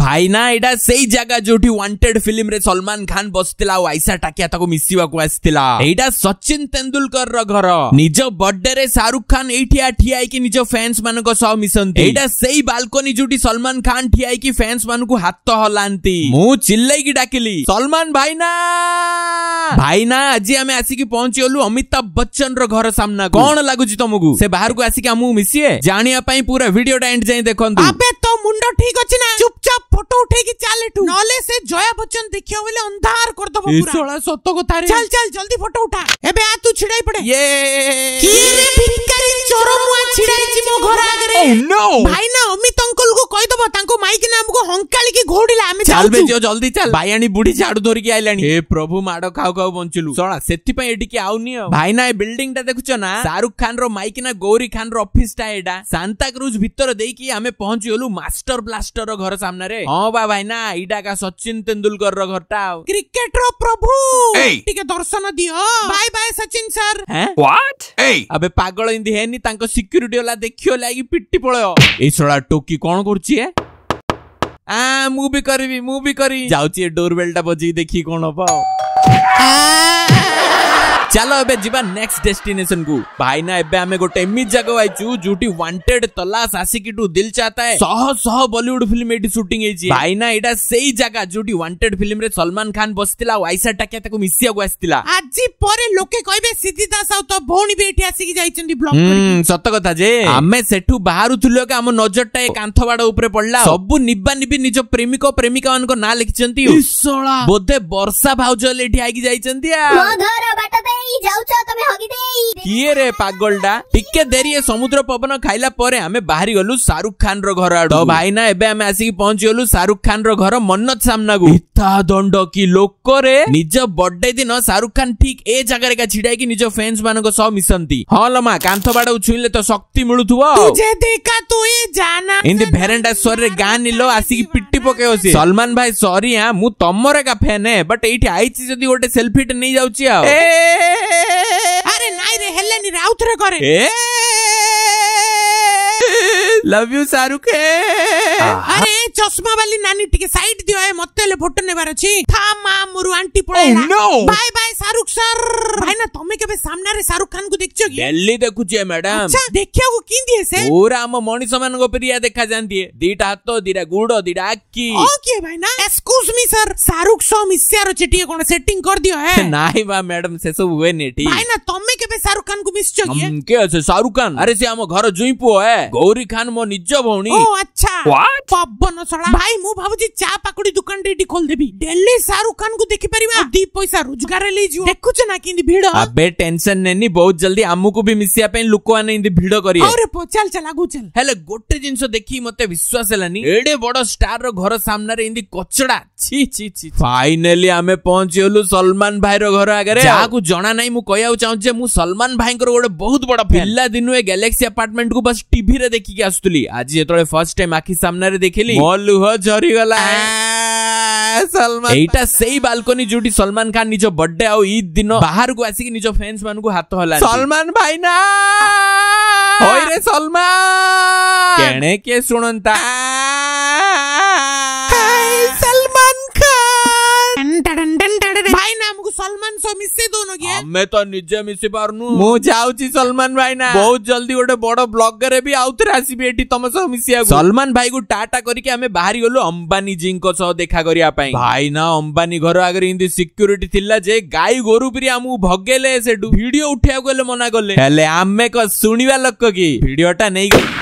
ଭାଇନା ଏଇଟା ସେଇ ଜାଗା ଯୋଉଠି ୱାଣ୍ଟେଡ ଫିଲ୍ମରେ ସଲମାନ ଖାନ ବସିଥିଲା ଆଉ ଆଇସା ଟାକିଆ ତାକୁ ମିଶିବାକୁ ଆସିଥିଲା ଏଇଟା ସଚିନ ତେନ୍ଦୁଲକରର ଘର ନିଜ ବର୍ଥଡେରେ ଶାହରୁଖ ଖାନ ଏଇଠି ଠିଆ ହେଇକି ନିଜ ଫ୍ୟାନ୍ସ ମାନଙ୍କ ସହ ମିଶନ୍ତି ଏଇଟା ସେଇ ବାଲକୋନି ଯୋଉଠି ସଲମାନ ଖାନ ଠିଆ ହେଇକି ଫ୍ୟାନ୍ସ ମାନଙ୍କୁ ହାତ ହଲାନ୍ତି ମୁଁ ଚିଲ୍ଲେଇକି ଡାକିଲି ସଲମାନ ଭାଇନା ଭାଇନା ଆଜି ଆମେ ଆସିକି ପହଞ୍ଚିଗଲୁ ଅମିତାଭ ବଚ୍ଚନର ଘର ସାମ୍ନା କଣ ଲାଗୁଛି ତମକୁ ସେ ବାହାରକୁ ଆସିକି ଆମକୁ ମିଶିଏ ଜାଣିବା ପାଇଁ ପୁରା ଭିଡିଓଟା ଏଣ୍ଡ ଯାଇ ଦେଖନ୍ତୁ ମୁଣ୍ଡ ଠିକ ଅଛି ନା ଚୁପଚାପ ଫଟୋ ଉଠେଇକି ଚାଲ ଏଠୁ ନହେଲେ ସେ ଜୟା ବଚନ ଦେଖିବ ବୋଲି ଅନ୍ଧାର କରିଦବ ପୁରା ସତ କଥା ରେ ଚାଲ ଚାଲ ଜଲ୍ଦି ଫଟୋ ଉଠା ଏବେ ଆ ତୁ ଛିଡାଇ ପଡେ କିଏ ରେ ଭିକାରୀ ଚୋର ମୁଆ ଛିଡାଇଛି ମୋ ଘର ଆଗରେ ଭାଇନା କହିଦବ ତାଙ୍କ ମାଇକି ନା ଆମକୁ ହଙ୍କାଳିକି ଘୋଡ଼ିଲା ଆମେ ଚାଲ ଝିଅ ଜଲ୍ଦି ଚାଲ ବାଇଆଣି ବୁଢୀ ଝାଡୁ ଧରିକି ଆଇଲାଣି ଏ ପ୍ରଭୁ ମାଡ ଖାଉ ଖାଉ ବଞ୍ଚିଲୁ ସଳା ସେଥିପାଇଁ ଏଠିକି ଆଉନି ଆଉ ଭାଇନା ଏ ବିଲ୍ଡିଂ ଟା ଦେଖୁଛ ନା ଶାହରୁଖ ଖାନ ର ମାଇକି ନା ଗୌରୀ ଖାନ ର ଅଫିସ ଟା ଏଇଟା ସାନ୍ତାକ୍ରୁଜ ଭିତର ଦେଇକି ଆମେ ପହଞ୍ଚିଗଲୁ ମାଷ୍ଟର ବ୍ଲାଷ୍ଟର ର ଘର ସାମ୍ନାରେ ହଁ ବା ଭାଇନା ଏଇଟା ଏକା ସଚିନ ତେନ୍ଦୁଲକର ର ଘରଟା ଆଉ କ୍ରିକେଟ ର ପ୍ରଭୁ ଟିକେ ଦର୍ଶନ ଦିଅ ବାଇ ବାଇ ସଚିନ ସାର୍ ଆବେ ପାଗଳ ଇନ୍ଦି ହେନି ତାଙ୍କ ସିକ୍ୟୁରିଟି ବାଲା ଦେଖିବ ଲାଗି ପିଟି ପଳେଇବ ଏଇ ସଳା ଟୋକି କଣ କରୁଛି ଯାଉଛି ଏ ଆ ମୁଁ ବି କରିବି ମୁଁ ବି କରିବି ଯାଉଛି ଏ ଡୋର ବେଲ୍ଟା ବଜେଇ ଦେଖି କ'ଣ ହବ ଆଉ ଚାଲ ଏବେ ଯିବା ନେକ୍ସଟ ଡେଷ୍ଟିନେସନ କୁ ଭାଇନା ଏବେ ଆମେ ଗୋଟେ ଏମିତି ଜାଗା ଆଇଛୁ ଯୋଉଠି ୱାଣ୍ଟେଡ ତଲାସ ଆସିକି ଟୁ ଦିଲ ଚାହତା ହେ ଶହ ଶହ ବଲିଉଡ ଫିଲ୍ମ ଏଠି ସୁଟିଂ ହେଇଛି ଭାଇନା ଏଇଟା ସେଇ ଜାଗା ଯୋଉଠି ୱାଣ୍ଟେଡ ଫିଲ୍ମରେ ସଲମାନ ଖାନ ବସିଥିଲା ଆଉ ଆଇସା ଟାକିଆ ତାକୁ ମିଶିବାକୁ ଆସିଥିଲା ଆଜି ପରେ ଲୋକେ କହିବେ ସିଦ୍ଧି ଦାସ ଆଉ ତୋ ଭଉଣୀ ବି ଏଠି ଆସିକି ଯାଇଛନ୍ତି ବ୍ଲଗ ସତ କଥା ଯେ ଆମେ ସେଠୁ ବାହାରୁଥିଲୁ ଏକ ଆମ ନଜରଟା ଏ କାନ୍ଥ ବାଡ ଉପରେ ପଡିଲା ସବୁ ନିବା ନିବି ନିଜ ପ୍ରେମିକ ପ୍ରେମିକା ମାନଙ୍କ ନାଁ ଲେଖିଛନ୍ତି ବୋଧେ ବର୍ଷା ଭାଉଜ ଏଠି ଆଇକି ଯାଇଛନ୍ତି ଆଉ କିଏ ରେ ପାଗଲଟା ଟିକେ ଦେରି ଏ ସମୁଦ୍ର ପବନ ଖାଇଲା ପରେ ଆମେ ବାହାରି ଗଲୁ ଶାହରୁଖ ଖାନ ର ଘର ଆଡୁ ଭାଇନା ଏବେ ଆମେ ଆସିକି ପହଞ୍ଚି ଗଲୁ ଶାହରୁଖ ଖାନ ର ଘର ମନ୍ନତ ସାମ୍ନାକୁ ଇଥା ଦଣ୍ଡ କି ଲୋକରେ ନିଜ ବର୍ଥଡେ ଦିନ ଶାହରୁଖ ଖାନ ଠିକ ଏ ଜାଗାରେ ଏକା ଛିଡା ହେଇକି ନିଜ ଫ୍ୟାନ୍ସ ମାନଙ୍କ ସହ ମିଶନ୍ତି ହଁ ଲମା କାନ୍ଥ ବାଡକୁ ଛୁଇଁଲେ ତ ଶକ୍ତି ମିଳୁଥିବ ଏମିତି ଭେରେଣ୍ଡା ସ୍ୱରରେ ଗାଁ ନିଲ ଆସିକି ପିଟି ପକେଇବ ସିଏ ସଲମାନ ଭାଇ ସରି ମୁଁ ତମର ଏକା ଫ୍ୟାନ ବଟ୍ ଏଇଠି ଆଇଛି ଯଦି ଗୋଟେ ସେଲ୍ଫିଟେ ନେଇଯାଉଛି ଆଉ রে আউথরে করে লাভ ইউ শাহরুখ আরে চশমা বালি নানি টিকে সাইড দিও এ মতে হলে ভোট নেবার আছে থা মা মোর আন্টি পড়াইলা বাই বাই শাহরুখ স্যার ভাই না তুমি কেবে সামনারে শাহরুখ খান কু দেখছো কি ডেলি দেখুছি ম্যাডাম আচ্ছা দেখিয়াকু কিন্দি এসে পুরা আম মনিষ মানক প্রিয়া দেখা যান্তি দিটা হাত দিটা গুড় দিটা আকি ওকে ভাই না এক্সকিউজ মি স্যার শাহরুখ সহ মিশিয়ার আছে টিকে কোন সেটিং কর দিও হ্যাঁ নাই বা ম্যাডাম সে সব হুয়ে নি ঠিক ভাই না তুমি ତେବେ ଶାହରୁଖ ଖାନଙ୍କୁ ମିଶିଛ କି କେ ଅଛେ ଶାହରୁଖ ଖାନ ଆରେ ସେ ଆମ ଘର ଜୁଇଁ ପୁଅ ଏ ଗୌରୀ ଖାନ ମୋ ନିଜ ଭଉଣୀ ଓ ଆଚ୍ଛା ପବନ ସଳା ଭାଇ ମୁଁ ଭାବୁଛି ଚା ପାକୁଡି ଦୋକାନଟେ ଏଠି ଖୋଲିଦେବି ଡେଲି ଶାହରୁଖ ଖାନଙ୍କୁ ଦେଖିପାରିବା ଦି ପଇସା ରୋଜଗାର ହେଲେ ଯିବ ଦେଖୁଛ ନା କେମିତି ଭିଡ ଆବେ ଟେନସନ ନେନି ବହୁତ ଜଲ୍ଦି ଆମକୁ ବି ମିଶିବା ପାଇଁ ଲୋକମାନେ ଏମିତି ଭିଡ କରିବେ ଆରେ ପଚାଲ ଚାଲ ଆଗୁ ଚାଲ ହେଲେ ଗୋଟେ ଜିନିଷ ଦେଖି ମତେ ବିଶ୍ୱାସ ହେଲାନି ଏଡେ ବଡ ଷ୍ଟାର ର ଘର ସାମ୍ନାରେ ଏମିତି କଚଡା ଛି ଛି ଛି ଫାଇନାଲି ଆମେ ପହଞ୍ଚିଗଲୁ ସଲମାନ ଭାଇର ଘର ଆଗରେ ଯାହାକୁ ଜଣା ନାହିଁ ମୁଁ କହିବାକୁ ଚାହୁଁଛି ଯେ ମୁଁ सलमान भाई गोटे बहुत बड़ पिला दिन गैलेक्सी अपार्टमेंट को बस टीवी देखिकी आसुली फर्स्ट टाइम आखि सामने रे देखिली मो लुह झरी गला सलमान खान निजो बर्थडे आउ ईद दिन बाहर को आसी निजो फैंस मान को हाथ हला सलमान भाई ना होय रे सलमान केने के सुनंता हाय सलमान खान भाई ना हमको सलमान सो मिस କିଏ ଆମେ ତ ନିଜେ ମିଶି ପାରୁନୁ ମୁଁ ଯାଉଛି ସଲମାନ ଭାଇନା ବହୁତ ଜଲ୍ଦି ଗୋଟେ ବଡ ବ୍ଲଗରେ ବି ଆଉଥରେ ଆସିବି ଏଠି ତମ ସହ ମିଶିବାକୁ ସଲମାନ ଭାଇକୁ ଟାଟା କରିକି ଆମେ ବାହାରିଗଲୁ ଅମ୍ବାନୀ ଜୀଙ୍କ ସହ ଦେଖା କରିବା ପାଇଁ ଭାଇ ନା ଅମ୍ବାନୀ ଘର ଆଗରେ ଏମିତି ସିକ୍ୟୁରିଟି ଥିଲା ଯେ ଗାଈ ଗୋରୁ ପିରି ଆମକୁ ଭଗେଇଲେ ସେଠୁ ଭିଡିଓ ଉଠେଇବାକୁ ହେଲେ ମନା କଲେ ହେଲେ ଆମେ କ ଶୁଣିବା ଲୋକ କି ଭିଡିଓଟା ନେଇଗଲେ